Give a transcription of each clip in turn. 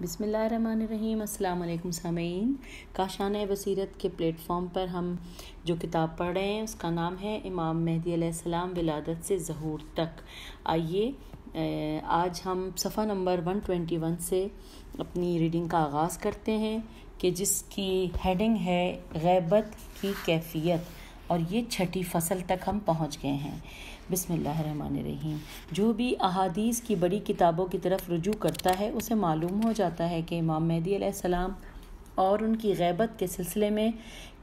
बिसमीम् अल्लाम सामीन काशान बसीरत के प्लेटफॉर्म पर हम जो किताब पढ़ रहे हैं उसका नाम है इमाम मेहदी सलाम विलादत से जहूर तक आइए आज हम सफ़ा नंबर 121 से अपनी रीडिंग का आगाज़ करते हैं कि जिसकी हेडिंग है गैबत की कैफियत और ये छठी फसल तक हम पहुंच गए हैं बिसमीम जो भी अहादीस की बड़ी किताबों की तरफ रुजू करता है उसे मालूम हो जाता है कि इमाम मेहदी सलाम और उनकी गैबत के सिलसिले में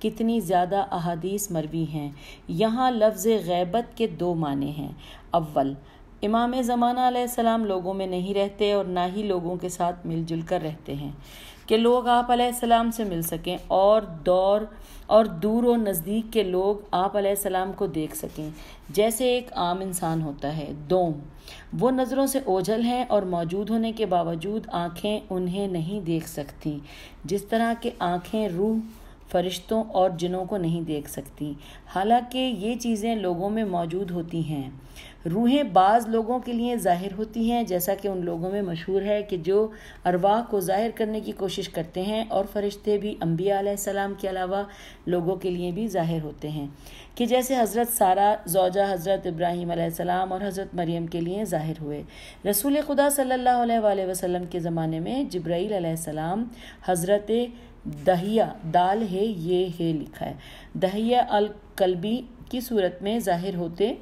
कितनी ज़्यादा अहादीस मरवी हैं यहाँ लफ्ज़ गैबत के दो माने हैं अव्वल इमाम ज़माना सलाम लोगों में नहीं रहते और ना ही लोगों के साथ मिलजुल कर रहते हैं कि लोग आप सलाम से मिल सकें और दौर और दूर और नज़दीक के लोग आप सलाम को देख सकें जैसे एक आम इंसान होता है दोम वो नज़रों से ओझल हैं और मौजूद होने के बावजूद आँखें उन्हें नहीं देख सकती जिस तरह के आँखें रूह फरिश्तों और जिनों को नहीं देख सकती हालांकि ये चीज़ें लोगों में मौजूद होती हैं रूहें बाज़ लोगों के लिए ज़ाहिर होती हैं जैसा कि उन लोगों में मशहूर है कि जो अरवाह को ज़ाहिर करने की कोशिश करते हैं और फरिश्ते भी अम्बिया के अलावा लोगों के लिए भी ज़ाहिर होते हैं कि जैसे हज़रत सारा जौजा हज़रत इब्राहिम सलाम और हज़रत मरीम के लिए ज़ाहिर हुए रसूल खुदा सल्ला वसम के ज़माने में जब्राईसम हज़रत दहिया दाल है ये है लिखा है दहिया अल कलबी की सूरत में जाहिर होते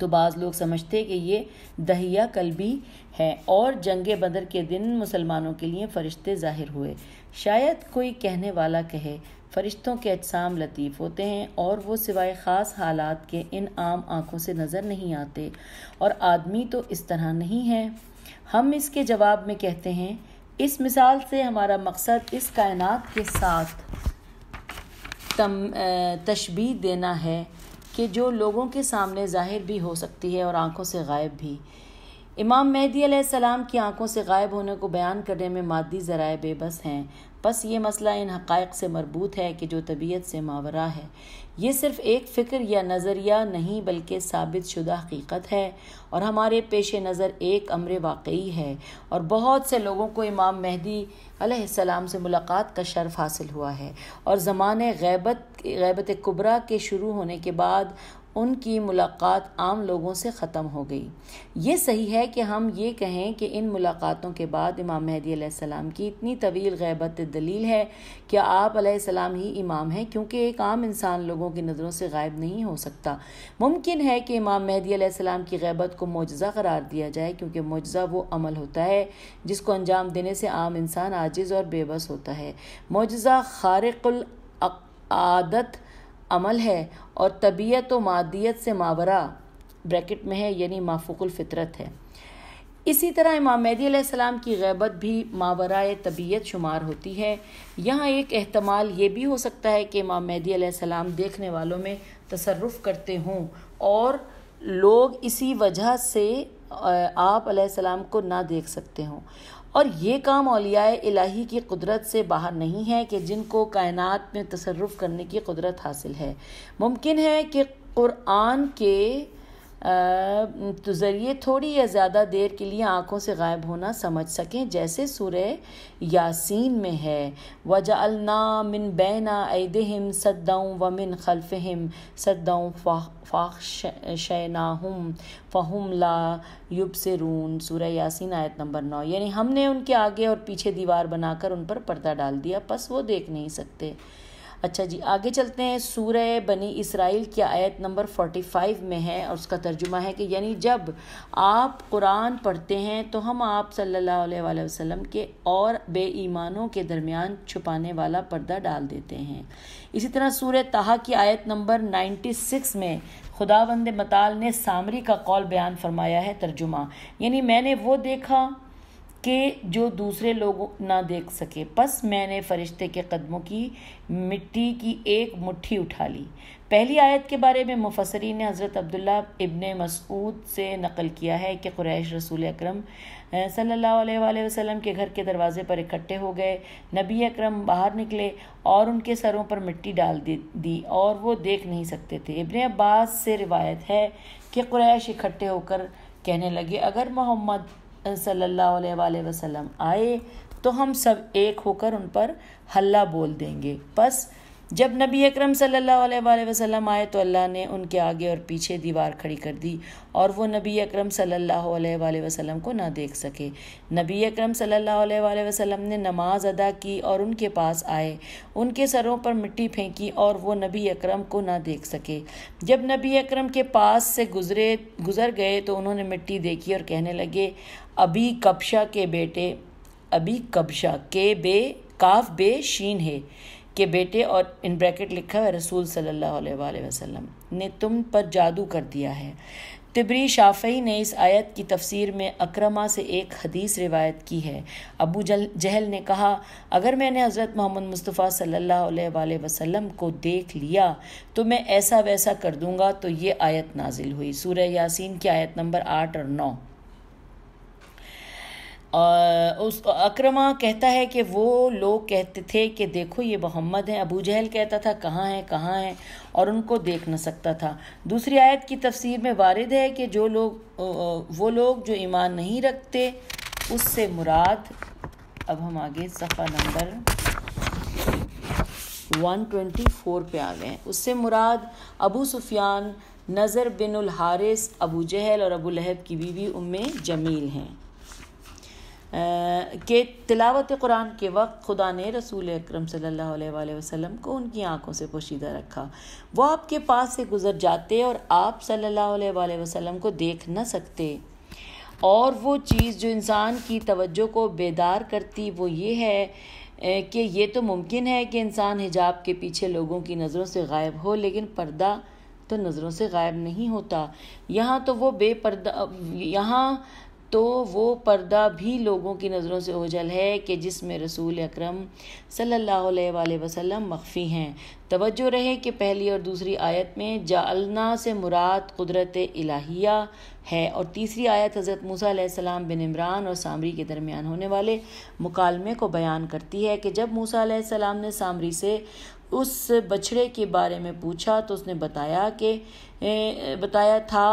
तो बाज़ लोग समझते कि ये दहिया कलबी है और जंग बदर के दिन मुसलमानों के लिए फ़रिश्ते ज़ाहिर हुए शायद कोई कहने वाला कहे फ़रिश्तों के अजसाम लतीफ़ होते हैं और वो सिवाय ख़ास हालात के इन आम आँखों से नज़र नहीं आते और आदमी तो इस तरह नहीं है हम इसके जवाब में कहते हैं इस मिसाल से हमारा मकसद इस कायनात के साथ तम तशबी देना है कि जो लोगों के सामने ज़ाहिर भी हो सकती है और आंखों से गायब भी इमाम मेहदी सलाम की आंखों से गायब होने को बयान करने में मादी ज़रा बेबस हैं बस ये मसला इन हक़ से मरबूत है कि जो तबीयत से मावरा है ये सिर्फ़ एक फ़िक्र या नज़रिया नहीं बल्कि साबित शुदा हकीकत है और हमारे पेश नज़र एक अमर वाकई है और बहुत से लोगों को इमाम महदी सलाम से मुलाकात का शर्फ हासिल हुआ है और ज़माने गैबत गैबत कुबरा के शुरू होने के बाद उनकी मुलाकात आम लोगों से ख़त्म हो गई ये सही है कि हम ये कहें कि इन मुलाकातों के बाद इमाम महदी सलाम की इतनी तवील गैबत दलील है कि आप सलाम ही इमाम हैं क्योंकि एक आम इंसान लोगों की नज़रों से गायब नहीं हो सकता मुमकिन है कि इमाम महदी सलाम की गैबत को मुजज़ा करार दिया जाए क्योंकि मुजज़ा वो अमल होता है जिसको अंजाम देने से आम इंसान आजिज़ और बेबस होता है मुजज़ा खारकुल आदत अमल है और तबीयत व मादियत से मावरा ब्रैकेट में है यानी माफुकुलफ़ितरत है इसी तरह इमाम मेदी सलाम की गैबत भी मावरा तबीयत शुमार होती है यहाँ एक अहतमाल ये भी हो सकता है कि इमाम मेदी सलाम देखने वालों में तसरफ़ करते हों और लोग इसी वजह से आप को ना देख सकते हों और ये काम अलिया इलाही की कुदरत से बाहर नहीं है कि जिनको कायनात में तसरफ करने की कुदरत हासिल है मुमकिन है कि क़ुरान के तो ज़रिए थोड़ी या ज़्यादा देर के लिए आँखों से गायब होना समझ सकें जैसे सुरह यासीन में है वजा अलना मिन बैना ऐदहम सद्दाऊँ व मिन खलफ़हम सद्दाऊँ फ़ाख शैनाहम फ़हम ला युब से रून सूर्य यासिन आयत नंबर नौ यानी हमने उनके आगे और पीछे दीवार बनाकर उन पर पर्दा डाल दिया बस वो देख नहीं सकते अच्छा जी आगे चलते हैं सूर बनी इसराइल की आयत नंबर 45 में है और उसका तर्जुमा है कि यानी जब आप कुरान पढ़ते हैं तो हम आप सल्ला अलैहि के और बेईमानों के दरमियान छुपाने वाला पर्दा डाल देते हैं इसी तरह सूर्य तहा की आयत नंबर 96 में खुदा बंद मताल ने सामरी का कौल बयान फरमाया है तर्जुमा यानी मैंने वो देखा कि जो दूसरे लोग ना देख सके बस मैंने फरिश्ते के कदमों की मिट्टी की एक मुट्ठी उठा ली पहली आयत के बारे में मुफसरीन ने हज़रत अब्दुल्ला इबन मसूद से नकल किया है कि क्रैश रसूल अक्रम सल्लल्लाहु वसलम वसल्लम के घर के दरवाज़े पर इकट्ठे हो गए नबी अकरम बाहर निकले और उनके सरों पर मिट्टी डाल दी और वो देख नहीं सकते थे इबन अब्बास से रिवायत है कि कुरैश इकट्ठे होकर कहने लगे अगर मोहम्मद सल्लल्लाहु अलैहि वसल्लम आए तो हम सब एक होकर उन पर हल्ला बोल देंगे बस जब नबी अकरम सल्लल्लाहु अलैहि वसल्लम आए तो अल्लाह ने उनके आगे और पीछे दीवार खड़ी कर दी और वो नबी अकरम सल्लल्लाहु अलैहि वसल्लम को ना देख सके नबी अकरम सल्लल्लाहु अलैहि वसल्लम ने नमाज अदा की और उनके पास आए उनके सरों पर मिट्टी फेंकी और वो नबी अकरम को ना देख सके जब नबी अकरम के पास से गुजरे गुजर गए तो उन्होंने मिट्टी देखी और कहने लगे अभी कबशा के बेटे अभी कबशा के बे काफ बे शीन है के बेटे और इन ब्रैकेट लिखा है रसूल सल्लल्लाहु अलैहि वसल्लम ने तुम पर जादू कर दिया है तिबरी शाफई ने इस आयत की तफसीर में अक्रमा से एक हदीस रिवायत की है अबू जल जहल ने कहा अगर मैंने हज़रत मोहम्मद मुस्तफ़ा सल्लल्लाहु अलैहि वसल्लम को देख लिया तो मैं ऐसा वैसा कर दूंगा तो ये आयत नाजिल हुई सूर्य यासीन की आयत नंबर आठ और नौ उस अक्रमा कहता है कि वो लोग कहते थे कि देखो ये मोहम्मद हैं अबू जहल कहता था कहाँ हैं कहाँ हैं और उनको देख न सकता था दूसरी आयत की तफसीर में वारद है कि जो लोग वो लोग जो ईमान नहीं रखते उससे मुराद अब हम आगे सफ़ा नंबर 124 पे आ गए हैं उससे मुराद अबू सुफियान नज़र बिन हारिस अबू जहल और अबू लहब की बीवी उम्म जमील हैं के तिलावत कुरान के वक्त खुदा ने रसूल अक्रम सल्लल्लाहु अलैहि को उनकी आंखों से पोशीदा रखा वो आपके पास से गुजर जाते और आप सल्लल्लाहु अलैहि को देख न सकते और वो चीज़ जो इंसान की तवज्जो को बेदार करती वो ये है कि ये तो मुमकिन है कि इंसान हिजाब के पीछे लोगों की नज़रों से गायब हो लेकिन पर्दा तो नज़रों से गायब नहीं होता यहाँ तो वो बेपर्दा यहाँ तो वो पर्दा भी लोगों की नज़रों से ओझल है कि जिसमें रसूल अक्रम सल्लल्लाहु अलैहि वसल्लम मख्फी हैं तवज्जो रहे कि पहली और दूसरी आयत में जालना से मुराद कुदरत इलाहिया है और तीसरी आयत हज़रत मूसा सलाम बिन इमरान और सामरी के दरमियान होने वाले मुकालमे को बयान करती है कि जब मूसा सलाम ने सामरी से उस बछड़े के बारे में पूछा तो उसने बताया कि बताया था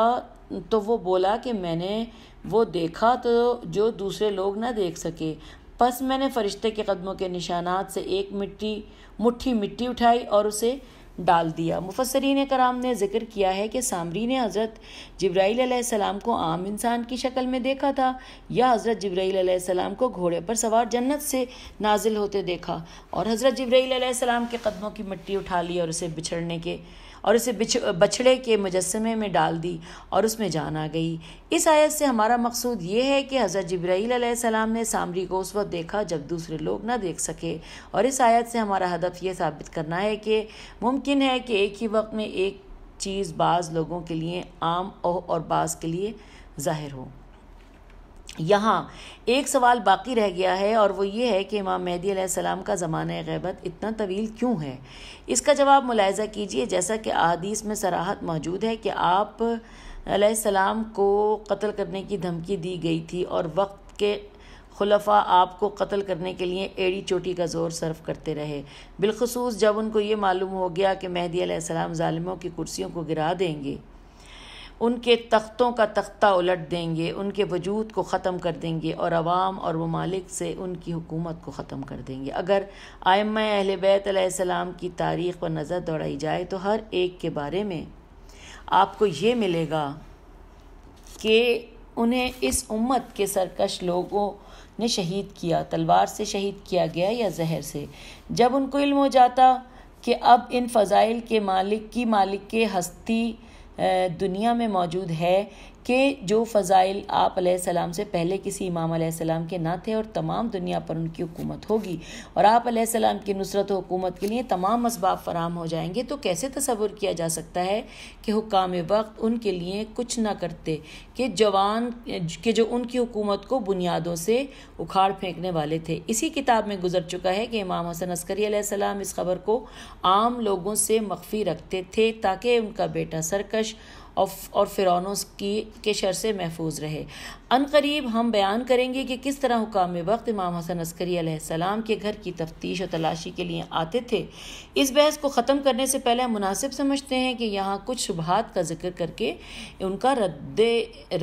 तो वो बोला कि मैंने वो देखा तो जो दूसरे लोग ना देख सके बस मैंने फरिश्ते के कदमों के निशानात से एक मिट्टी मुट्ठी मिट्टी उठाई और उसे डाल दिया मुफसरीन कराम ने जिक्र किया है कि सामरी ने हज़रत जब्राईसम को आम इंसान की शक्ल में देखा था या हज़रत जब्राईसम को घोड़े पर सवार जन्नत से नाजिल होते देखा और हज़रत जब्राईसम के कदमों की मिट्टी उठा ली और उसे बिछड़ने के और उसे बछड़े के मुजस्मे में डाल दी और उसमें जान आ गई इस आयत से हमारा मकसूद ये है कि हज़रत जब्राईसम ने सामरी को उस वक्त देखा जब दूसरे लोग ना देख सके और इस आयत से हमारा हदफ ये साबित करना है कि मुमकिन है कि एक ही वक्त में एक चीज़ बाज़ लोगों के लिए आम और बाज़ के लिए ज़ाहिर हो यहाँ एक सवाल बाकी रह गया है और वो ये है कि इमाम मेहदी आसमाम का ज़मान गैबत इतना तवील क्यों है इसका जवाब मुलायजा कीजिए जैसा कि अदीस में सराहत मौजूद है कि आप सलाम को कत्ल करने की धमकी दी गई थी और वक्त के खुलफा आपको कत्ल करने के लिए एड़ी चोटी का जोर सर्व करते रहे बिलखसूस जब उनको ये मालूम हो गया कि मेहदी सलाम ालमों की कुर्सियों को गिरा देंगे उनके तख्तों का तख्ता उलट देंगे उनके वजूद को ख़त्म कर देंगे और आवाम और ममालिक से उनकी हुकूमत को ख़त्म कर देंगे अगर आयम अहल बैतम की तारीख़ पर नज़र दौड़ाई जाए तो हर एक के बारे में आपको ये मिलेगा कि उन्हें इस उम्मत के सरकश लोगों ने शहीद किया तलवार से शहीद किया गया या जहर से जब उनको इल्म हो जाता कि अब इन फ़ज़ाइल के मालिक की मालिक के हस्ती दुनिया में मौजूद है कि जो फ़ज़ाइल आप सलाम से पहले किसी इमाम सलाम के ना थे और तमाम दुनिया पर उनकी हुकूमत होगी और आप सलाम की नुसरत हुकूमत के लिए तमाम इसबाब फराम हो जाएंगे तो कैसे तस्वुर किया जा सकता है कि हुकाम वक्त उनके लिए कुछ ना करते कि जवान के जो उनकी हुकूमत को बुनियादों से उखाड़ फेंकने वाले थे इसी किताब में गुजर चुका है कि इमाम हसन अस्करी सलाम इस खबर को आम लोगों से मख्फी रखते थे ताकि उनका बेटा सरकश और फ़िरौनों की के शर से महफूज रहे अनकरीब हम बयान करेंगे कि किस तरह हुकाम वक्त इमाम हसन अस्करी सलाम के घर की तफ्तीश और तलाशी के लिए आते थे इस बहस को ख़त्म करने से पहले हम मुनासिब समझते हैं कि यहाँ कुछ शुबहत का जिक्र करके उनका रद्द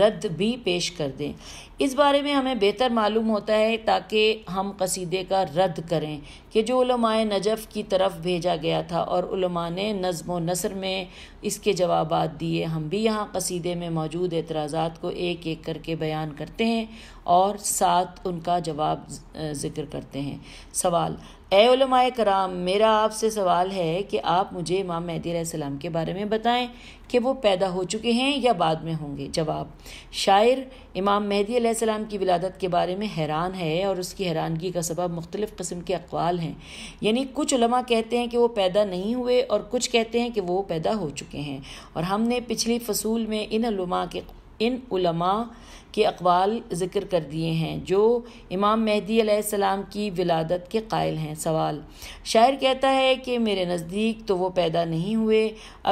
रद्द भी पेश कर दें इस बारे में हमें बेहतर मालूम होता है ताकि हम कसीदे का रद्द करें कि जो उलमाए नजफ़ की तरफ भेजा गया था और उलमा ने नज़म व नसर में इसके जवाब दिए हम भी यहाँ कसीदे में मौजूद एतराज़ात को एक एक करके बयान करते हैं और साथ उनका जवाब जिक्र करते हैं सवाल एलमाय कराम मेरा आपसे सवाल है कि आप मुझे इमाम मेहदी सलाम के बारे में बताएं कि वो पैदा हो चुके हैं या बाद में होंगे जवाब शायर इमाम मेहदी आसमाम की विलादत के बारे में हैरान है और उसकी हैरानगी का सबब मुख्तलिफ़ कस्म के अकवाल हैं यानी कुछ उलमा कहते हैं कि वो पैदा नहीं हुए और कुछ कहते हैं कि वो पैदा हो चुके हैं और हमने पिछली फसूल में इन के इन उलमा के अकवाल ज़िक्र कर दिए हैं जो इमाम महदी सलाम की विलादत के कायल हैं सवाल शायर कहता है कि मेरे नज़दीक तो वो पैदा नहीं हुए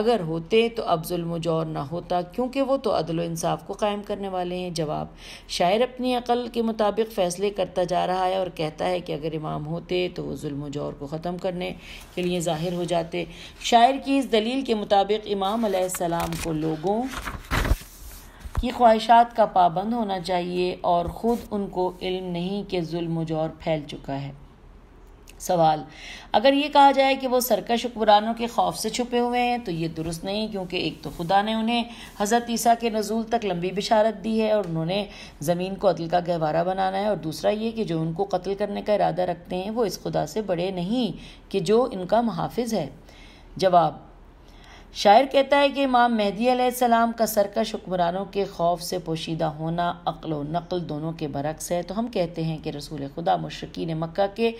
अगर होते तो अब जुल्म ना होता क्योंकि वो तो अदल इंसाफ को कायम करने वाले हैं जवाब शायर अपनी अकल के मुताबिक फ़ैसले करता जा रहा है और कहता है कि अगर इमाम होते तो वो जुल्म को ख़त्म करने के लिए ज़ाहिर हो जाते शायर की इस दलील के मुताबिक इमाम सलाम को लोगों कि ख्वाहिशात का पाबंद होना चाहिए और ख़ुद उनको इल्म नहीं कि जुल्म जोर फैल चुका है सवाल अगर ये कहा जाए कि वो सरकश हुक्मरानों के खौफ से छुपे हुए हैं तो ये दुरुस्त नहीं क्योंकि एक तो खुदा ने उन्हें हज़रत ईसा के नज़ूल तक लंबी बिशारत दी है और उन्होंने ज़मीन को अतल का गहवारा बनाना है और दूसरा ये कि जो उनको कत्ल करने का इरादा रखते हैं वो इस खुदा से बड़े नहीं कि जो इनका मुहाफ़ है जवाब शायर कहता है कि इमाम मेहदी सलाम का सरकश हुक्मरानों के खौफ से पोशीदा होना अक्ल व नकल दोनों के बरक्स है तो हम कहते हैं कि रसूल खुदा ने मक्का के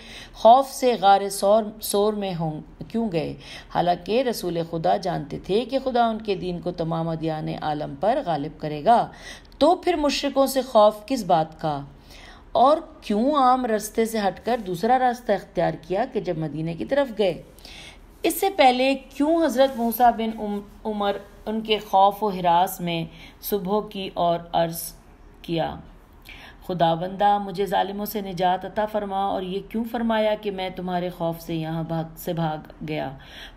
खौफ से गार सौर शोर में हों क्यों गए हालांकि रसूल खुदा जानते थे कि खुदा उनके दीन को तमाम अदियान आलम पर गालिब करेगा तो फिर मुशरकों से खौफ किस बात का और क्यों आम रास्ते से हटकर दूसरा रास्ता अख्तियार किया कि जब मदीने की तरफ गए इससे पहले क्यों हज़रत मूसा बिन उमर उनके खौफ व हिरास में सुबह की और अर्ज़ किया खुदा बंदा मुझे ालिमों से निजात अता फरमा और ये क्यों फरमाया कि मैं तुम्हारे खौफ से यहाँ भाग से भाग गया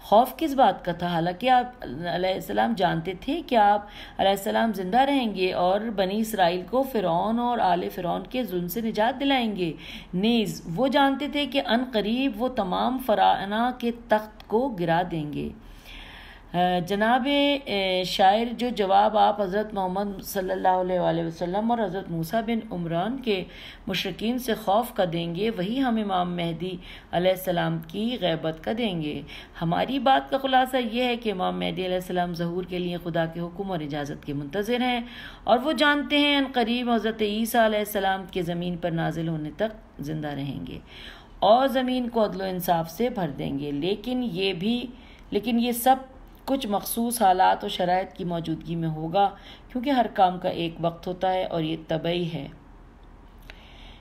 खौफ किस बात का था हालांकि आप सलाम जानते थे कि आप सलाम ज़िंदा रहेंगे और बनी इसराइल को फ़िरौन और आले फ़िरौन के जुल्म से निजात दिलाएंगे नीज़ वो जानते थे कि अनकरीब वो तमाम फ़राना के तख्त को गिरा देंगे जनाब शायर जो जवाब आप हज़रत मोहम्मद सल्ला वसम और हज़रत मूसा बिन उमरान के मशरकिन से खौफ का देंगे वही हम इमाम मेहदी सलाम की गैबत का देंगे हमारी बात का खुलासा यह है कि इमाम मेहदी सलाम जहूर के लिए खुदा के हुक्म और इजाज़त के मंतज़र हैं और वो जानते हैं करीब हज़रत ईसा सलाम के ज़मीन पर नाजिल होने तक ज़िंदा रहेंगे और ज़मीन को अदलो इंसाफ से भर देंगे लेकिन ये भी लेकिन ये सब कुछ मखसूस हालात और शराइ की मौजूदगी में होगा क्योंकि हर काम का एक वक्त होता है और ये तबई है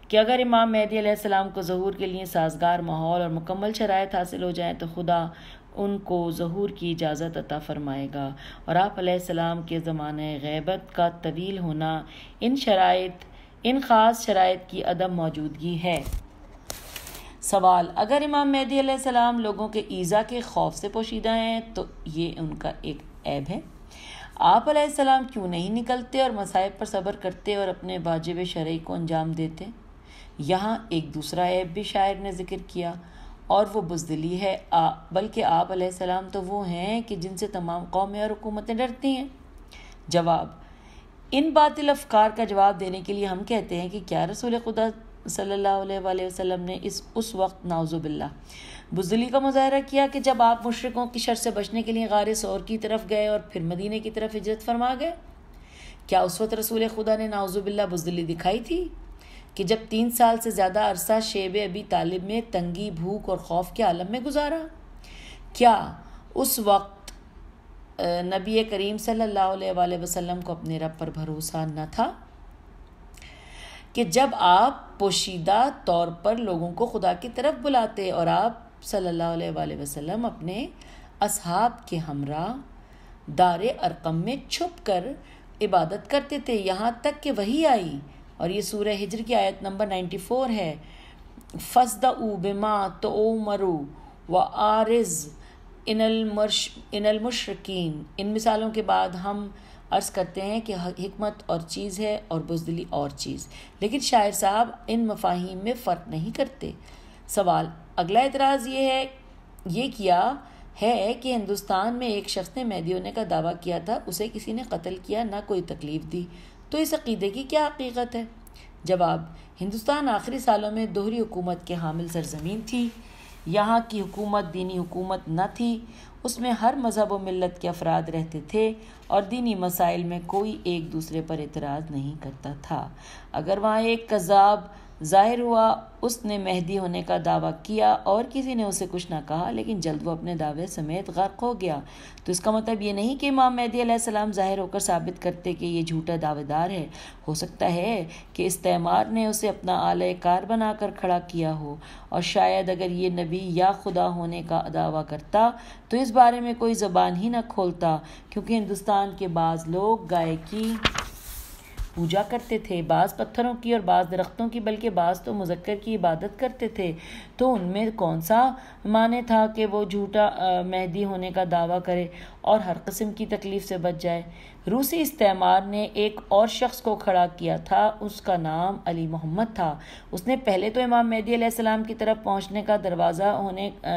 कि अगर इमाम मेहदी आसमाम को जहूर के लिए साजगार माहौल और मुकम्मल शराइ हासिल हो जाए तो खुदा उनको जहूर की इजाज़त अता फरमाएगा और आप सलाम के ज़मान गैबत का तवील होना इन शराइ इन ख़ास शराइ की अदम मौजूदगी है सवाल अगर इमाम मेहदी सलाम लोगों के ईज़ा के खौफ से पोशीदा हैं तो ये उनका एक ऐब है आप सलाम क्यों नहीं निकलते और मसाइब पर सब्र करते और अपने वाजिब शर्य को अंजाम देते यहाँ एक दूसरा ऐब भी शायर ने जिक्र किया और वो बुजदली है बल्कि आप सलाम तो वो हैं कि जिनसे तमाम कौमें और हुकूमतें डरती हैं जवाब इन बातिल अफकार का जवाब देने के लिए हम कहते हैं कि क्या रसूल खुदा सल्लल्लाहु अलैहि वसल्लम ने इस उस वक्त नाउजुबिल्ला बुजदली का मुजाहरा किया कि जब आप मुशरकों की शर से बचने के लिए गार सौर की तरफ गए और फिर मदीने की तरफ हिजरत फरमा गए क्या उस वक्त रसूल खुदा ने नाउजुबिल्ला बुजदली दिखाई थी कि जब तीन साल से ज़्यादा अरसा शेब अबी तालिब में तंगी भूख और खौफ के आलम में गुजारा क्या उस वक्त नबी करीम सल्लल्लाहु अलैहि वसल्लम को अपने रब पर भरोसा न था कि जब आप पोशीदा तौर पर लोगों को खुदा की तरफ बुलाते और आप सल्लल्लाहु अलैहि वसल्लम अपने असहाब के हमरा दार अरकम में छुप कर इबादत करते थे यहाँ तक कि वही आई और ये सूर्य हिजर की आयत नंबर नाइन्टी फोर है फसद ऊ बेमा तो ओ मरु व आरज़ इनल मर्श इन मिसालों के बाद हम अर्ज़ करते हैं कि हमत और चीज़ है और बुजदली और चीज़ लेकिन शायर साहब इन मफाहिम में फ़र्क नहीं करते सवाल अगला एतराज़ ये है ये किया है कि हिंदुस्तान में एक शख्स ने मैदी होने का दावा किया था उसे किसी ने कत्ल किया ना कोई तकलीफ़ दी तो इस अकीदे की क्या हकीकत है जवाब हिंदुस्तान आखिरी सालों में दोहरी हुकूमत के हामिल सरजमीन थी यहाँ की हुकूमत दीनी हुकूमत न थी उसमें हर मज़हब व मिलत के अफराद रहते थे और दीनी मसाइल में कोई एक दूसरे पर इतराज़ नहीं करता था अगर वहाँ एक कज़ाब जाहिर हुआ उसने मेहदी होने का दावा किया और किसी ने उसे कुछ ना कहा लेकिन जल्द वो अपने दावे समेत गर्क हो गया तो इसका मतलब ये नहीं कि इमाम मेहदी सलाम ज़ाहिर होकर साबित करते कि ये झूठा दावेदार है हो सकता है कि इस तैमार ने उसे अपना आल कार बना कर खड़ा किया हो और शायद अगर ये नबी या खुदा होने का दावा करता तो इस बारे में कोई ज़बान ही ना खोलता क्योंकि हिंदुस्तान के बाज़ लोग गाय की पूजा करते थे बाज़ पत्थरों की और बाज़ दरख्तों की बल्कि बाज़ तो मुजक्कर की इबादत करते थे तो उनमें कौन सा माने था कि वो झूठा मेहदी होने का दावा करे और हर कस्म की तकलीफ़ से बच जाए रूसी इस्तेमार ने एक और शख्स को खड़ा किया था उसका नाम अली मोहम्मद था उसने पहले तो इमाम मेहदी सलाम की तरफ पहुँचने का दरवाज़ा होने आ,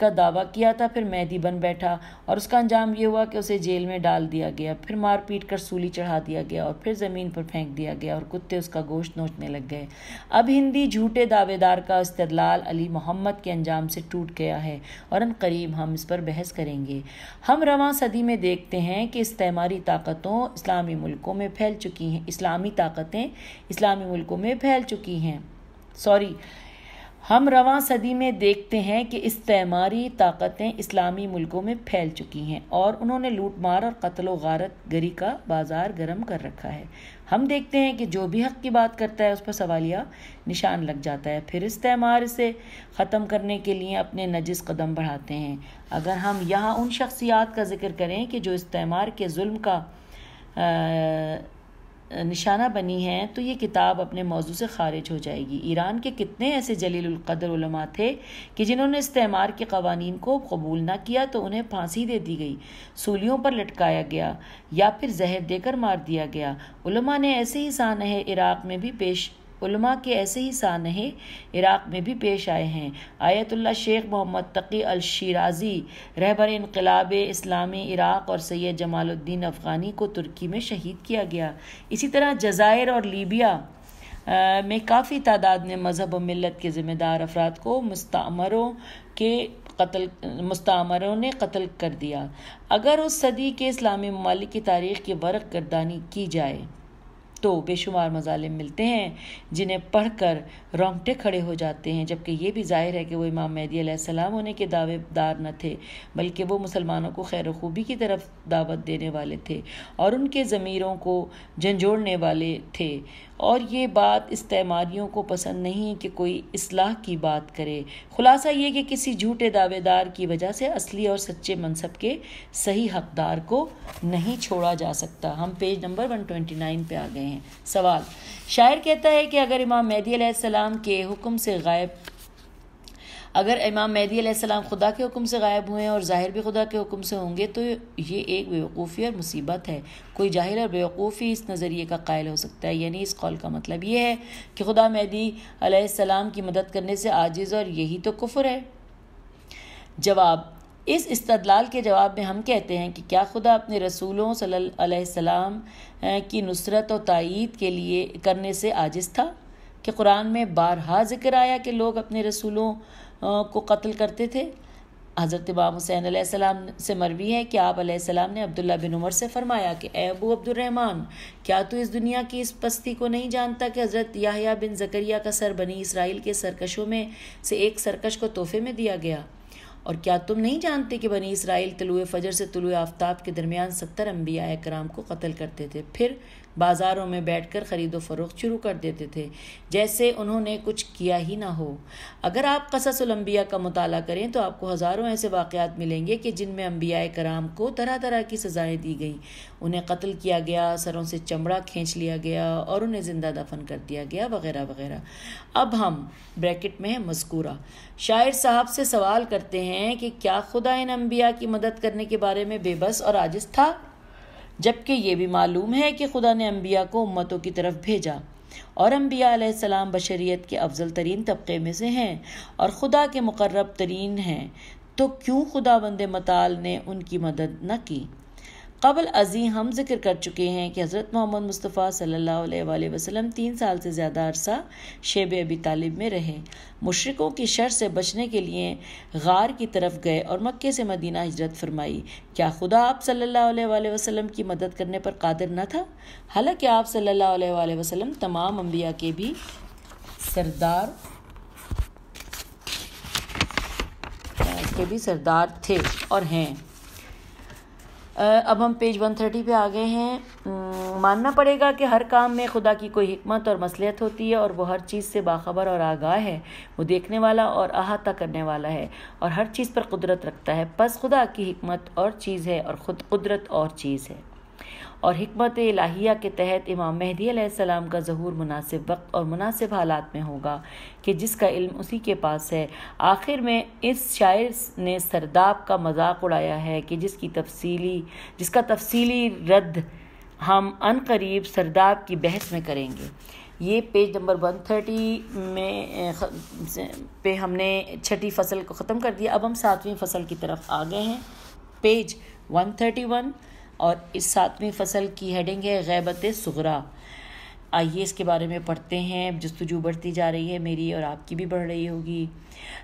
का दावा किया था फिर मेहदी बन बैठा और उसका अंजाम ये हुआ कि उसे जेल में डाल दिया गया फिर मार पीट कर सूली चढ़ा दिया गया और फिर ज़मीन पर फेंक दिया गया और कुत्ते उसका गोश्त नोचने लग गए अब हिंदी झूठे दावेदार का इस्तलाल अली मोहम्मद के अंजाम से टूट गया है और करीब हम इस पर बहस करेंगे हम रवा सदी में देखते हैं कि इस्तेमारी ताकतों इस्लामी मुल्कों में फैल चुकी हैं इस्लामी ताकतें इस्लामी मुल्कों में फैल चुकी हैं सॉरी हम रवा सदी में देखते हैं कि इस्तेमारी ताकतें इस्लामी मुल्कों में फैल चुकी हैं और उन्होंने लूट मार और कत्ल गारत गरी का बाजार गर्म कर रखा है हम देखते हैं कि जो भी हक की बात करता है उस पर सवालिया निशान लग जाता है फिर इस्तेमार से ख़त्म करने के लिए अपने नजिस कदम बढ़ाते हैं अगर हम यहाँ उन शख्सियात का जिक्र करें कि जो इस्तेमार के जुल्म का आ, निशाना बनी है तो ये किताब अपने मौजू से खारिज हो जाएगी ईरान के कितने ऐसे जलीलकदरमा थे कि जिन्होंने इस्तेमार के कवानीन को कबूल ना किया तो उन्हें फांसी दे दी गई सूलियों पर लटकाया गया या फिर जहर देकर मार दिया गया ने ऐसे ही सान इराक़ में भी पेश उलमा के ऐसे ही सानहे इराक़ में भी पेश आए हैं Ayatollah Sheikh Mohammad Taqi al Shirazi रहबर इनकलाब इस्लामी इराक़ और सैयद जमालुद्दीन अफ़गानी को तुर्की में शहीद किया गया इसी तरह जजायर और लीबिया आ, में काफ़ी तादाद में मज़हब और मिलत के ज़िम्मेदार अफराद को मुस्तमरों के कत्ल मुस्तमरों ने कत्ल कर दिया अगर उस सदी के इस्लामी ममालिक की तारीख़ की वर्क गर्दानी की जाए तो बेशुमार मजालिम मिलते हैं जिन्हें पढ़कर रोंगटे खड़े हो जाते हैं जबकि ये भी जाहिर है कि वो इमाम मेहदी सलाम होने के दावेदार न थे बल्कि वो मुसलमानों को खैर खूबी की तरफ दावत देने वाले थे और उनके ज़मीरों को झंझोड़ने वाले थे और ये बात इस इस्तेमारियों को पसंद नहीं कि कोई असलाह की बात करे खुलासा ये कि किसी झूठे दावेदार की वजह से असली और सच्चे मनसब के सही हकदार को नहीं छोड़ा जा सकता हम page number one twenty nine पर आ गए हैं सवाल शायर कहता है कि अगर इमाम मेदी सलाम के हुक्म से गायब अगर इमाम मेहदी सलाम खुदा के हुक्म से गायब हुए हैं और ज़ाहिर भी खुदा के हुक्म से होंगे तो ये एक बेवकूफ़ी और मुसीबत है कोई ज़ाहिर और बेवकूफ़ी इस नज़रिए का कायल हो सकता है यानी इस कौल का मतलब ये है कि खुदा मेहदी सलाम की मदद करने से आजिज़ और यही तो कुफर है जवाब इस इस्तदलाल के जवाब में हम कहते हैं कि क्या खुदा अपने रसूलों सल्लाम की नुसरत और तइद के लिए करने से आजिज़ था कि कुरान में बारहा जिक्र आया कि लोग अपने रसूलों को कत्ल करते थे हज़रत इमाम हुसैन आसमाम से मरवी है कि आप सलाम ने अब्दुल्ला बिन उमर से फरमाया कि ए अबू अब्दुलरहमान क्या तू इस दुनिया की इस पस्ती को नहीं जानता कि हज़रत याहिया बिन जकरिया का सर बनी इसराइल के सरकशों में से एक सरकश को तोहफे में दिया गया और क्या तुम नहीं जानते कि बनी इसराइल तलुए फजर से तलुए आफ्ताब के दरमियान सत्तर अम्बिया कराम को कत्ल करते थे फिर बाज़ारों में बैठकर ख़रीदो फ़रोख्त शुरू कर देते थे जैसे उन्होंने कुछ किया ही ना हो अगर आप अम्बिया का मताल करें तो आपको हज़ारों ऐसे वाक़ात मिलेंगे कि जिनमें अम्बिया कराम को तरह तरह की सज़ाएँ दी गई उन्हें कत्ल किया गया सरों से चमड़ा खींच लिया गया और उन्हें ज़िंदा दफन कर दिया गया वगैरह वगैरह अब हम ब्रैकेट में मस्कूरा शायर साहब से सवाल करते हैं कि क्या खुदा इन अम्बिया की मदद करने के बारे में बेबस और आजिश था जबकि ये भी मालूम है कि खुदा ने अम्बिया को उम्मतों की तरफ भेजा और अम्बिया आलाम बशरीत के अफजल तरीन तबके में से हैं और खुदा के मुकर्रब तरीन हैं तो क्यों खुदा बंद मताल ने उनकी मदद न की कबल अजी हम जिक्र कर चुके हैं कि हज़रत मोहम्मद मुस्तफ़ा सल्ला वसलम तीन साल से ज़्यादा अरसा शेब अबी तालिब में रहे मुशरक़ों की शर से बचने के लिए गार की तरफ गए और मक्के से मदीना हजरत फरमाई क्या खुदा आप सल्ला वसलम की मदद करने पर कादिर न था हालांकि आप सल्ला वसम तमाम अम्बिया के भी सरदार के भी सरदार थे और हैं अब हम पेज 130 पे आ गए हैं मानना पड़ेगा कि हर काम में खुदा की कोई हमत और मसलियत होती है और वो हर चीज़ से बाखबर और आगाह है वो देखने वाला और अहाता करने वाला है और हर चीज़ पर कुदरत रखता है बस खुदा की हमत और चीज़ है और ख़ुद कुदरत और चीज़ है और हमत लाहिया के तहत इमाम महदी आसमाम का जहूर मुनासिब वक्त और मुनासिब हालात में होगा कि जिसका इल्म उसी के पास है आखिर में इस शायर ने सरदाब का मजाक उड़ाया है कि जिसकी तफसीली जिसका तफसीली रद्द हम अन करीब सरदाब की बहस में करेंगे ये पेज नंबर 130 में पे हमने छठी फसल को ख़त्म कर दिया अब हम सातवीं फसल की तरफ आ गए हैं पेज 131 और इस सातवीं फसल की हेडिंग है गैबत सुगरा आइए इसके बारे में पढ़ते हैं जस्तजू बढ़ती जा रही है मेरी और आपकी भी बढ़ रही होगी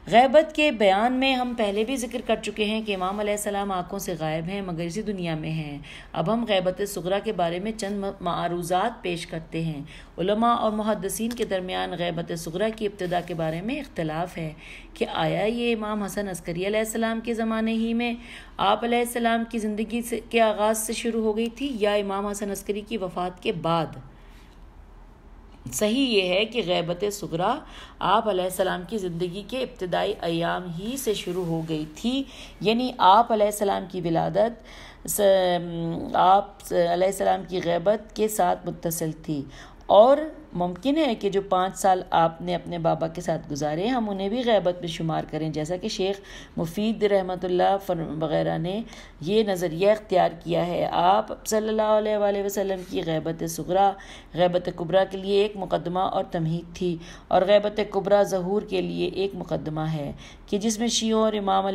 गैबत के बयान में हम पहले भी जिक्र कर चुके हैं कि इमाम सलाम आँखों से गायब हैं मगर इसी दुनिया में हैं अब हम गैबत सगरा के बारे में चंद मारूजात पेश करते हैं उलमा और मुहदसिन के दरमियान गैबत सगरा की इब्तदा के बारे में इख्तलाफ है कि आया ये इमाम हसन अस्करी सलाम के ज़माने ही में आप सलाम की ज़िंदगी के आगाज़ से शुरू हो गई थी या इमाम हसन अस्करी की वफ़ात के बाद सही ये है कि गैबत सगरा आप सलाम की ज़िंदगी के इब्तदाई अयाम ही से शुरू हो गई थी यानी आप सलाम की विलादत आप सलाम की गैबत के साथ मुतसल थी और मुमकिन है कि जो पाँच साल आपने अपने बाबा के साथ गुजारे हम उन्हें भी गैबत में शुमार करें जैसा कि शेख मुफीद रहमत वगैरह ने यह नज़रिया इख्तियार किया है आप सल्ला वसम की गैबत सगरा गैबत कुबरा के लिए एक मुकदमा और तमहीद थी और गैबत कुबरा जहूर के लिए एक मुकदमा है कि जिसमें शीयों और इमाम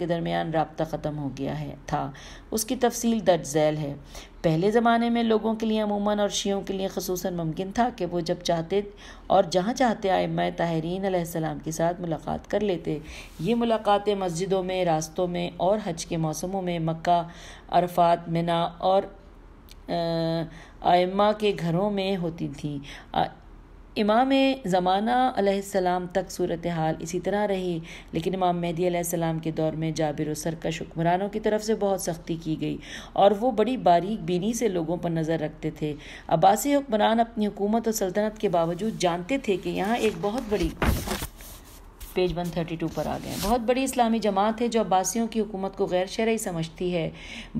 के दरमियान रबता ख़त्म हो गया है था उसकी तफसील दर्ज है पहले ज़माने में लोगों के लिए अमूमन और शियों के लिए खसूस मुमकिन था कि वो जब चाहते और जहाँ चाहते आयम ताहरीन सलाम के साथ मुलाकात कर लेते ये मुलाकातें मस्जिदों में रास्तों में और हज के मौसमों में मक्का अरफात मिना और आयमा के घरों में होती थी इमाम ज़माना तक सूरत हाल इसी तरह रही लेकिन इमाम मेहदी सलाम के दौर में जाबिर सरकश हुक्मरानों की तरफ से बहुत सख्ती की गई और वो बड़ी बारीक बीनी से लोगों पर नज़र रखते थे अब्बासी हुक्मरान अपनी हुकूमत और सल्तनत के बावजूद जानते थे कि यहाँ एक बहुत बड़ी पेज वन थर्टी टू पर आ गए बहुत बड़ी इस्लामी जमात है जो अब्बासियों की हुकूमत को गैर शरय समझती है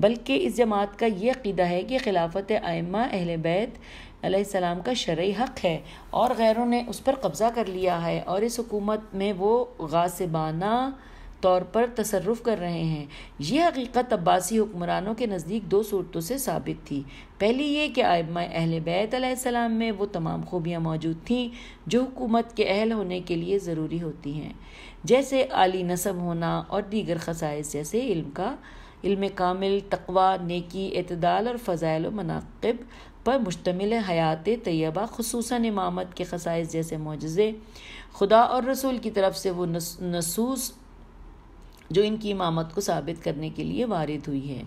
बल्कि इस जमात का ये अकीदा है कि खिलाफत आयमा अहल बैत अलैहिस्सलाम का शर्य हक़ है और गैरों ने उस पर कब्ज़ा कर लिया है और इस हुकूमत में वो गासिबाना तौर पर तसरफ़ कर रहे हैं यह हकीकत अब्बासी हुक्मरानों के नज़दीक दो सूरतों से साबित थी पहली ये कि आयमा अहल बैतम में वो तमाम खूबियाँ मौजूद थीं जो हुकूमत के अहल होने के लिए ज़रूरी होती हैं जैसे आली नसब होना और दीगर खसाइस जैसे इल्म का इल्म कामिल तकवा नेकी अतदाल और फ़ज़ाइल मनाकब पर मुश्तमिल हयात तय्यबा खसूस इमामत के खसाइस जैसे मुजज़े खुदा और रसूल की तरफ से वो नसूस जो इनकी इमामत को साबित करने के लिए वारिद हुई है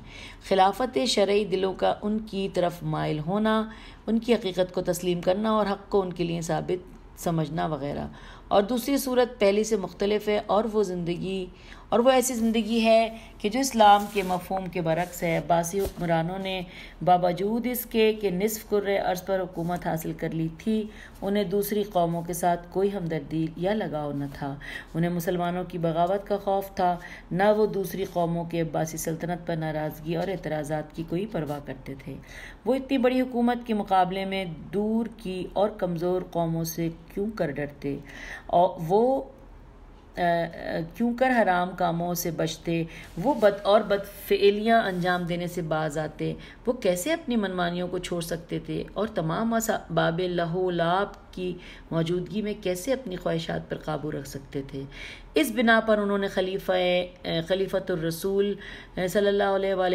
खिलाफत शर्य दिलों का उनकी तरफ मायल होना उनकी हकीकत को तस्लीम करना और हक़ को उनके लिए साबित समझना वगैरह और दूसरी सूरत पहली से मुख्तलफ है और वो ज़िंदगी और वो ऐसी ज़िंदगी है कि जो इस्लाम के मफहम के बरक्स है अब्बासी हुक्मरानों ने बावजूद इसके कि नसफ़ कुर्र अर्ज़ पर हुकूमत हासिल कर ली थी उन्हें दूसरी कौमों के साथ कोई हमदर्दी या लगाव न था उन्हें मुसलमानों की बगावत का खौफ था न वो दूसरी कौमों के अब्बासी सल्तनत पर नाराज़गी और एतराज़ा की कोई परवाह करते थे वो इतनी बड़ी हुकूमत के मुकाबले में दूर की और कमज़ोर कौमों से क्यों कर डरते और वो क्यों कर हराम कामों से बचते वो बद और बदफेलियाँ अंजाम देने से बाज आते वो कैसे अपनी मनमानियों को छोड़ सकते थे और तमाम बाब लहो लाभ की मौजूदगी में कैसे अपनी ख्वाहिशात पर काबू रख सकते थे इस बिना पर उन्होंने खलीफ़ा खलीफ़तरसूल सल्ला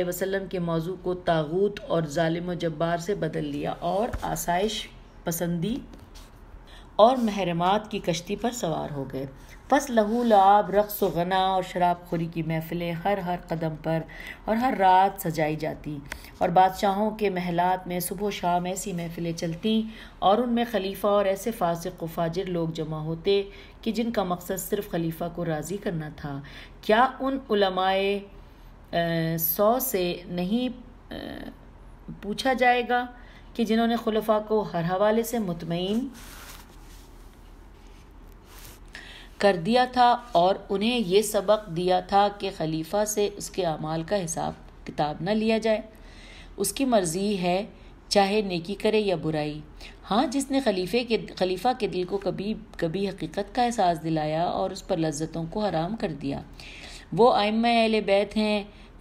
वसम के मौजू को तागूत और ालिम जब्बार से बदल लिया और आसाइश पसंदी और महरमात की कश्ती पर सवार हो गए बस लहू लाब रक्स गना और शराब खोरी की महफ़िलें हर हर कदम पर और हर रात सजाई जाती और बादशाहों के महलात में सुबह शाम ऐसी महफ़िलें चलती और उनमें खलीफा और ऐसे फासिक व फाजिर लोग जमा होते कि जिनका मकसद सिर्फ खलीफा को राज़ी करना था क्या उन उलमाए सौ से नहीं पूछा जाएगा कि जिन्होंने खलफ़ा को हर हवाले से मुतमिन कर दिया था और उन्हें ये सबक दिया था कि खलीफा से उसके अमाल का हिसाब किताब न लिया जाए उसकी मर्ज़ी है चाहे नेकी करे या बुराई हाँ जिसने खलीफे के खलीफा के दिल को कभी कभी हकीकत का एहसास दिलाया और उस पर लज्जतों को हराम कर दिया वो आयम अहल बैत हैं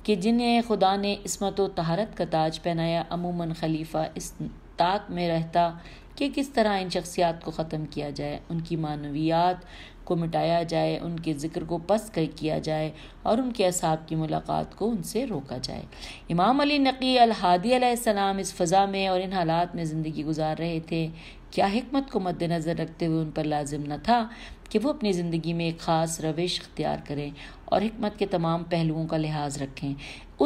कि जिन्हें खुदा ने इसमत व तहारत का ताज पहनाया अमूमन खलीफा इस ताक में रहता कि किस तरह इन शख्सियात को ख़त्म किया जाए उनकी मानवियात को मिटाया जाए उनके ज़िक्र को पस कर किया जाए और उनके असाब की मुलाकात को उनसे रोका जाए इमाम अली नकी अलहादीसम इस फ़ज़ा में और इन हालात में ज़िंदगी गुजार रहे थे क्या हमत को मद्दनज़र रखते हुए उन पर लाजिम न था कि वो अपनी ज़िंदगी में एक ख़ास रविश अख्तियार करें और हमत के तमाम पहलुओं का लिहाज रखें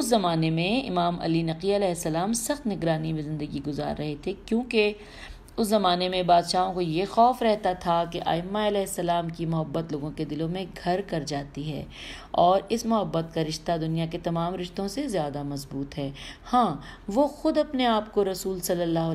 उस ज़माने में इमाम अली नकी सख्त निगरानी में ज़िंदगी गुजार रहे थे क्योंकि उस ज़माने में बादशाहों को ये खौफ रहता था कि आयमा सलाम की मोहब्बत लोगों के दिलों में घर कर जाती है और इस मोहब्बत का रिश्ता दुनिया के तमाम रिश्तों से ज़्यादा मजबूत है हाँ वो ख़ुद अपने आप को रसूल सल्ला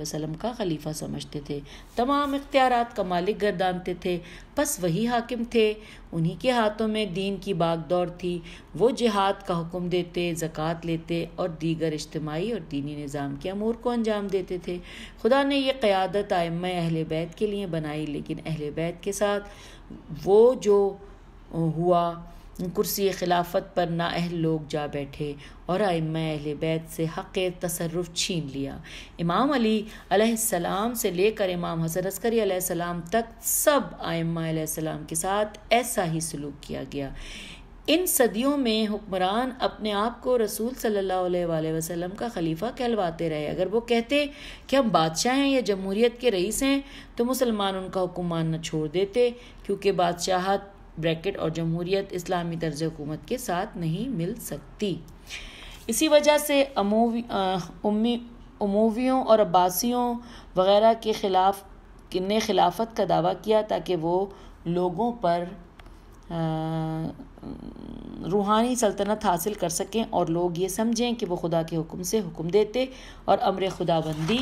वसलम का खलीफा समझते थे तमाम इख्तियार का मालिक गर्दानते थे बस वही हाकिम थे उन्हीं के हाथों में दीन की बागदौड़ थी वो जिहाद का हुक्म देते ज़क़़त लेते और दीगर इज्तमाही और दीनी निज़ाम के अमूर को अंजाम देते थे खुदा ने यह क़्यादत आयम अहल बैत के लिए बनाई लेकिन अहल बैत के साथ वो जो हुआ कुर्सी खिलाफत पर नाअहल लोग जा बैठे और आइम्मा अहल बैत से हक़ तसरफ छीन लिया इमाम अली सलाम से लेकर इमाम हसन अस्करी सलाम तक सब आम सलाम के साथ ऐसा ही सलूक किया गया इन सदियों में हुक्मरान अपने आप को रसूल सल्लल्लाहु अलैहि वसल्लम का खलीफा कहलवाते रहे अगर वो कहते कि हम बादशाह हैं या जमहूरीत के रईस हैं तो मुसलमान उनका हुक्म मानना छोड़ देते क्योंकि बादशाहत ब्रैकेट और जमहूरियत इस्लामी तर्ज हुकूमत के साथ नहीं मिल सकती इसी वजह से अमोवी और अब्बासियों वगैरह के ख़िलाफ़ ने खिलाफत का दावा किया ताकि वो लोगों पर रूहानी सल्तनत हासिल कर सकें और लोग ये समझें कि वो खुदा के हुक्म से हुक्म देते और अमर खुदाबंदी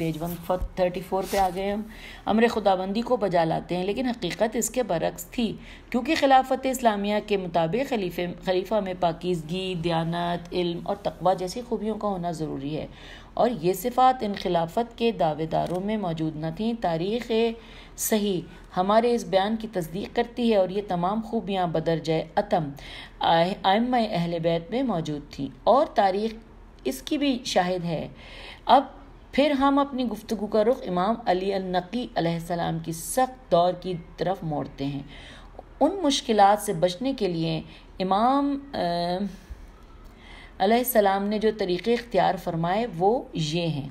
पेज वन थर्टी फोर पर आ गए हम अमर खुदाबंदी को बजा लाते हैं लेकिन हकीकत इसके बरक्स थी क्योंकि खिलाफत इस्लामिया के मुताबिक खलीफे खलीफा में पाकिजगी दयानत इल्म और तकबा जैसी खूबियों का होना ज़रूरी है और ये सिफात इन खिलाफत के दावेदारों में मौजूद न थी तारीख़ सही हमारे इस बयान की तस्दीक करती है और ये तमाम खूबियाँ बदरजय अतम आयम अहल बैत में मौजूद थी और तारीख इसकी भी शाहिद है अब फिर हम अपनी गुफ्तु का रुख इमाम अली नकी अलैहिस्सलाम की सख्त दौर की तरफ मोड़ते हैं उन मुश्किल से बचने के लिए इमाम अलैहिस्सलाम ने जो तरीक़े इख्तियार फरमाए वो ये हैं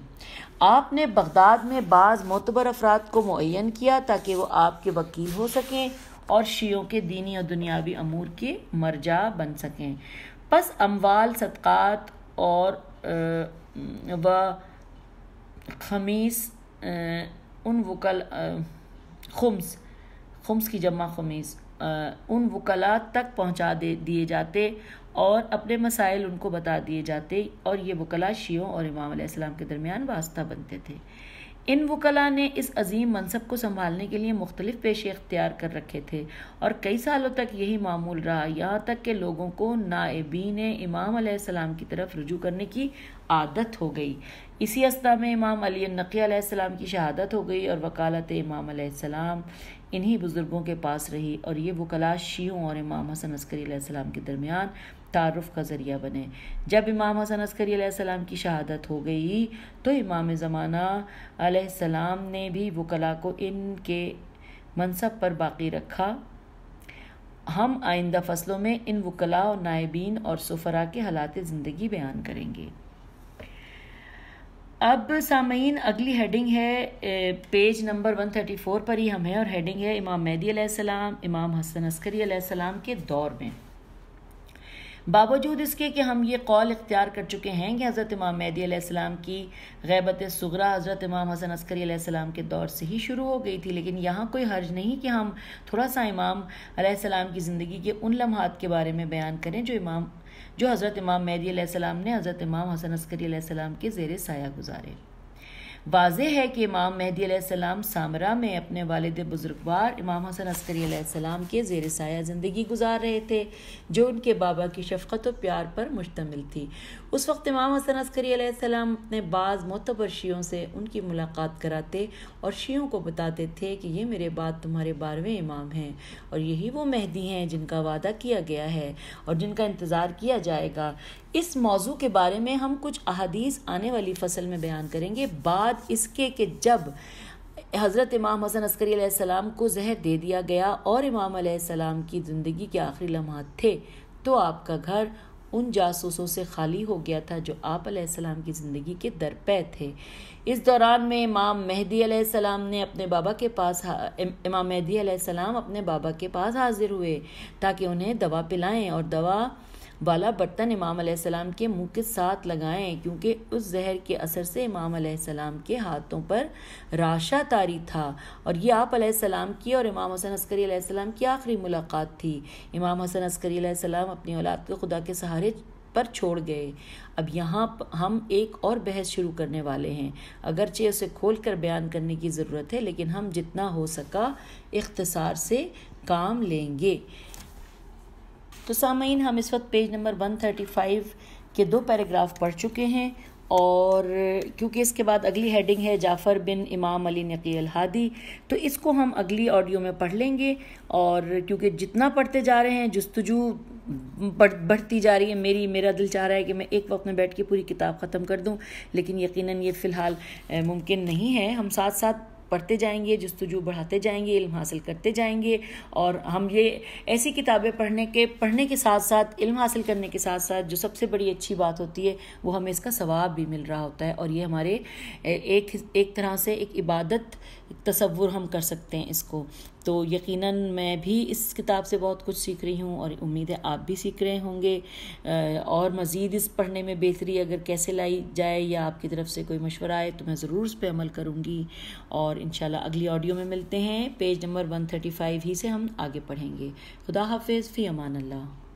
आपने बगदाद में बाज़ मोतबर अफराद को मुन किया ताकि वो आपके वकील हो सकें और शीयों के दीनी और दुनियावी अमूर के मरजा बन सकें बस अमवाल सदक़ात और व खमीस उन वकल खम्स खम्स की जमा खमीस उन वकला तक पहुंचा दे दिए जाते और अपने मसाइल उनको बता दिए जाते और ये वकला शियों और इमाम अलैहिस्सलाम के दरमियान वास्ता बनते थे इन वकला ने इस अजीम मनसब को संभालने के लिए मुख्तलिफ पेशे अख्तियार कर रखे थे और कई सालों तक यही मामूल रहा यहाँ तक कि लोगों को नाएबीन इमाम सलाम की तरफ रुजू करने की आदत हो गई इसी अस्ता में इमाम अली नक़ीम की शहादत हो गई और वकालत इमाम इन्हीं बुज़ुर्गों के पास रही और ये वकला शीहों और इमाम हसन अस्करीम के दरमियान तारफ़ का ज़रिया बने जब इमाम हसन अस्करी अस्करीम की शहादत हो गई तो इमाम ज़माना ने भी वकला को इनके मनसब पर बाकी रखा हम आइंदा फसलों में इन वकला और नायबीन और सफ़रा के हालात ज़िंदगी बयान करेंगे अब सामीन अगली हेडिंग है पेज नंबर 134 पर ही हम हैं और हेडिंग है इमाम मेहदी सलाम इमाम हसन अस्करी सलाम के दौर में बावजूद इसके कि हम ये कौल इख्तियार कर चुके हैं कि हज़रत इमाम मेहदी सलाम की गैबत सगरा हज़रत इमाम हसन अस्करी सलाम के दौर से ही शुरू हो गई थी लेकिन यहाँ कोई हर्ज नहीं कि हम थोड़ा सा इमाम सलाम की ज़िंदगी के उन लम्हात के बारे में बयान करें जो इमाम जो हज़रत इमाम मैदी सलाम ने हज़रत इमाम हसन अस्करी सलाम के ज़ेर साया गुजारे वाज है कि इमाम महदी सलाम सामरा में अपने वालद बुजुर्गवार इमाम हसन अस्करी सलाम के जेर साया ज़िंदगी गुजार रहे थे जो उनके बाबा की शफकत व प्यार पर मुश्तमिल थी उस वक्त इमाम हसन अस्करी सलाम अपने बाज़ मोतबर शीयों से उनकी मुलाकात कराते और शीयों को बताते थे कि ये मेरे बाद तुम्हारे बारहवें इमाम हैं और यही वो मेहदी हैं जिनका वादा किया गया है और जिनका इंतज़ार किया जाएगा इस मौजू के बारे में हम कुछ अहदीस आने वाली फसल में बयान करेंगे बाद बाद इसके कि जब हज़रत इमाम हसन अस्करी सलाम को जहर दे दिया गया और इमाम सलाम की ज़िंदगी के आखिरी लम्हात थे तो आपका घर उन जासूसों से खाली हो गया था जो आप सलाम की ज़िंदगी के दरपे थे इस दौरान में इमाम मेहदी सलाम ने अपने बाबा के पास इमाम मेहदी सलाम अपने बाबा के पास हाजिर हुए ताकि उन्हें दवा पिलाएं और दवा वाला बर्तन इमाम सलाम के मुंह के साथ लगाएं क्योंकि उस जहर के असर से इमाम सलाम के हाथों पर राशा तारी था और ये आप सलाम की और इमाम हसन अस्करी सलाम की आखिरी मुलाकात थी इमाम हसन अस्करी सलाम अपनी औलाद को खुदा के सहारे पर छोड़ गए अब यहाँ हम एक और बहस शुरू करने वाले हैं अगरचे उसे खोल कर बयान करने की ज़रूरत है लेकिन हम जितना हो सका इख्तसार से काम लेंगे तो सामीन हम इस वक्त पेज नंबर 135 के दो पैराग्राफ पढ़ चुके हैं और क्योंकि इसके बाद अगली हेडिंग है जाफ़र बिन इमाम अली नकी हादी तो इसको हम अगली ऑडियो में पढ़ लेंगे और क्योंकि जितना पढ़ते जा रहे हैं जस्तजू बढ़ बढ़ती जा रही है मेरी मेरा दिल चाह रहा है कि मैं एक वक्त में बैठ के पूरी किताब ख़त्म कर दूं लेकिन यकीनन ये फ़िलहाल मुमकिन नहीं है हम साथ साथ पढ़ते जाएंगे जस्तजू बढ़ाते जाएंगे इल्म हासिल करते जाएंगे और हम ये ऐसी किताबें पढ़ने के पढ़ने के साथ साथ इल्म हासिल करने के साथ साथ जो सबसे बड़ी अच्छी बात होती है वो हमें इसका सवाब भी मिल रहा होता है और ये हमारे एक एक तरह से एक इबादत तस्वुर हम कर सकते हैं इसको तो यकीनन मैं भी इस किताब से बहुत कुछ सीख रही हूँ और उम्मीद है आप भी सीख रहे होंगे और मज़ीद इस पढ़ने में बेहतरी अगर कैसे लाई जाए या आपकी तरफ से कोई मशवरा आए तो मैं ज़रूर उस पर अमल करूँगी और इन अगली ऑडियो में मिलते हैं पेज नंबर 135 ही से हम आगे पढ़ेंगे खुदा हाफिज़ फ़ी अमान अल्लाह